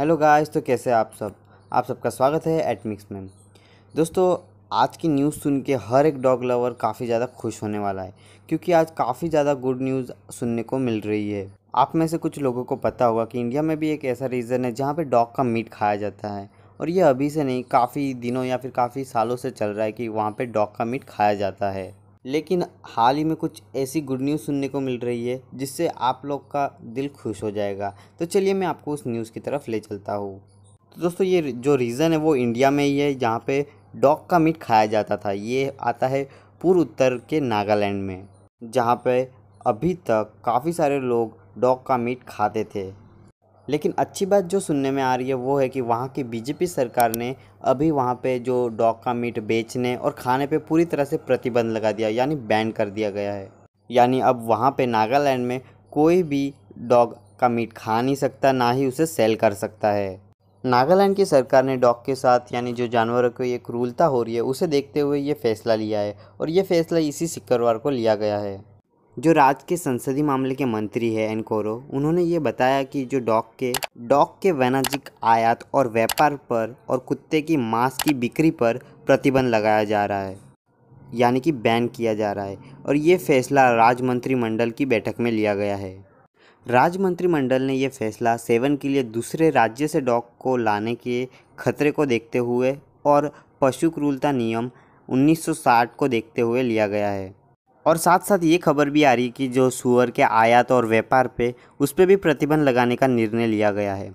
hello guys तो कैसे आप सब आप सबका स्वागत है एटमिक्स में दोस्तों आज की न्यूज़ सुन के हर एक डॉग लवर काफ़ी ज़्यादा खुश होने वाला है क्योंकि आज काफ़ी ज़्यादा गुड न्यूज़ सुनने को मिल रही है आप में से कुछ लोगों को पता होगा कि इंडिया में भी एक ऐसा रीज़न है जहाँ पर डॉग का मीट खाया जाता है और ये अभी से नहीं काफ़ी दिनों या फिर काफ़ी सालों से चल रहा है कि वहाँ पर डॉग का मीट खाया जाता है लेकिन हाल ही में कुछ ऐसी गुड न्यूज़ सुनने को मिल रही है जिससे आप लोग का दिल खुश हो जाएगा तो चलिए मैं आपको उस न्यूज़ की तरफ ले चलता हूँ तो दोस्तों ये जो रीज़न है वो इंडिया में ही है जहाँ पे डॉग का मीट खाया जाता था ये आता है पूर्व उत्तर के नागालैंड में जहाँ पे अभी तक काफ़ी सारे लोग डॉग का मीट खाते थे लेकिन अच्छी बात जो सुनने में आ रही है वो है कि वहाँ की बीजेपी सरकार ने अभी वहाँ पे जो डॉग का मीट बेचने और खाने पे पूरी तरह से प्रतिबंध लगा दिया यानी बैन कर दिया गया है यानी अब वहाँ पे नागालैंड में कोई भी डॉग का मीट खा नहीं सकता ना ही उसे सेल कर सकता है नागालैंड की सरकार ने डॉग के साथ यानी जो जानवरों की एक क्रूरता हो रही है उसे देखते हुए ये फैसला लिया है और ये फैसला इसी शुक्रवार को लिया गया है जो राज्य के संसदीय मामले के मंत्री है एनकोरो उन्होंने ये बताया कि जो डॉग के डॉग के वाणिज्यिक आयात और व्यापार पर और कुत्ते की मांस की बिक्री पर प्रतिबंध लगाया जा रहा है यानी कि बैन किया जा रहा है और ये फैसला राज्य मंत्रिमंडल की बैठक में लिया गया है राज्य मंत्रिमंडल ने यह फैसला सेवन के लिए दूसरे राज्य से डॉग को लाने के खतरे को देखते हुए और पशु क्रूरता नियम 1960 को देखते हुए लिया गया है और साथ साथ ये खबर भी आ रही है कि जो सुअर के आयात और व्यापार पे उस पर भी प्रतिबंध लगाने का निर्णय लिया गया है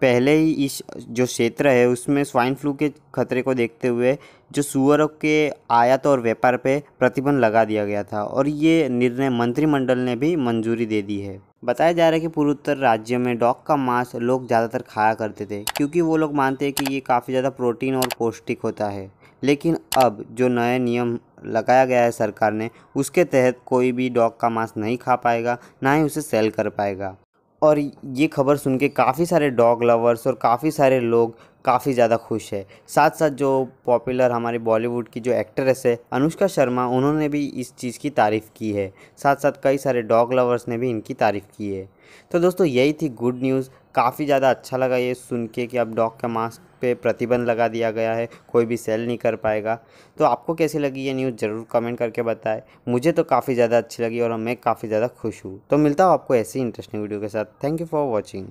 पहले ही इस जो क्षेत्र है उसमें स्वाइन फ्लू के खतरे को देखते हुए जो सुअरों के आयात और व्यापार पे प्रतिबंध लगा दिया गया था और ये निर्णय मंत्रिमंडल ने भी मंजूरी दे दी है बताया जा रहा है कि पूर्वोत्तर राज्य में डॉग का मांस लोग ज़्यादातर खाया करते थे क्योंकि वो लोग मानते हैं कि ये काफ़ी ज़्यादा प्रोटीन और पौष्टिक होता है लेकिन अब जो नए नियम लगाया गया है सरकार ने उसके तहत कोई भी डॉग का मांस नहीं खा पाएगा ना ही उसे सेल कर पाएगा और ये खबर सुन के काफ़ी सारे डॉग लवर्स और काफ़ी सारे लोग काफ़ी ज़्यादा खुश है साथ साथ जो पॉपुलर हमारी बॉलीवुड की जो एक्ट्रेस है अनुष्का शर्मा उन्होंने भी इस चीज़ की तारीफ़ की है साथ साथ कई सारे डॉग लवर्स ने भी इनकी तारीफ़ की है तो दोस्तों यही थी गुड न्यूज़ काफ़ी ज़्यादा अच्छा लगा ये सुन के कि अब डॉग के मास्क पे प्रतिबंध लगा दिया गया है कोई भी सेल नहीं कर पाएगा तो आपको कैसी लगी ये न्यूज़ ज़रूर कमेंट करके बताएं मुझे तो काफ़ी ज़्यादा अच्छी लगी और मैं काफ़ी ज़्यादा खुश हूँ तो मिलता हूँ आपको ऐसी इंटरेस्टिंग वीडियो के साथ थैंक यू फॉर वॉचिंग